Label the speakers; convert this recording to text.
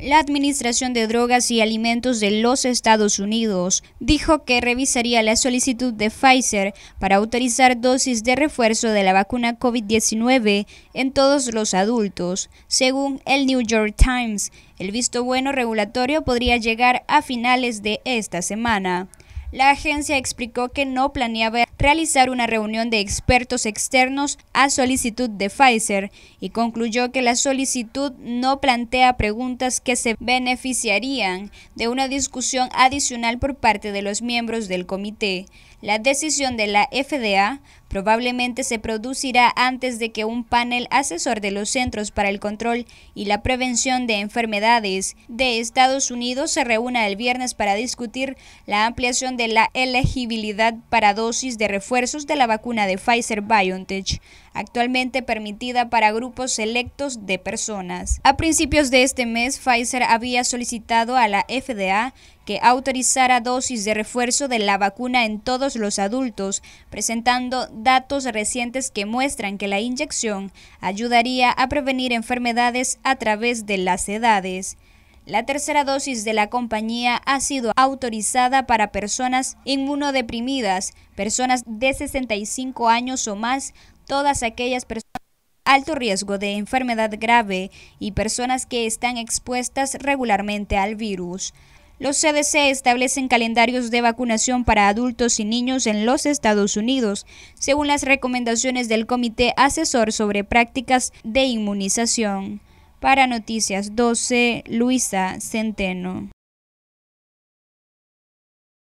Speaker 1: La Administración de Drogas y Alimentos de los Estados Unidos dijo que revisaría la solicitud de Pfizer para autorizar dosis de refuerzo de la vacuna COVID-19 en todos los adultos. Según el New York Times, el visto bueno regulatorio podría llegar a finales de esta semana. La agencia explicó que no planeaba realizar una reunión de expertos externos a solicitud de Pfizer y concluyó que la solicitud no plantea preguntas que se beneficiarían de una discusión adicional por parte de los miembros del comité. La decisión de la FDA probablemente se producirá antes de que un panel asesor de los Centros para el Control y la Prevención de Enfermedades de Estados Unidos se reúna el viernes para discutir la ampliación de la elegibilidad para dosis de refuerzos de la vacuna de Pfizer BioNTech actualmente permitida para grupos selectos de personas. A principios de este mes, Pfizer había solicitado a la FDA que autorizara dosis de refuerzo de la vacuna en todos los adultos, presentando datos recientes que muestran que la inyección ayudaría a prevenir enfermedades a través de las edades. La tercera dosis de la compañía ha sido autorizada para personas inmunodeprimidas, personas de 65 años o más, todas aquellas personas alto riesgo de enfermedad grave y personas que están expuestas regularmente al virus. Los CDC establecen calendarios de vacunación para adultos y niños en los Estados Unidos, según las recomendaciones del Comité Asesor sobre Prácticas de Inmunización. Para Noticias 12, Luisa Centeno.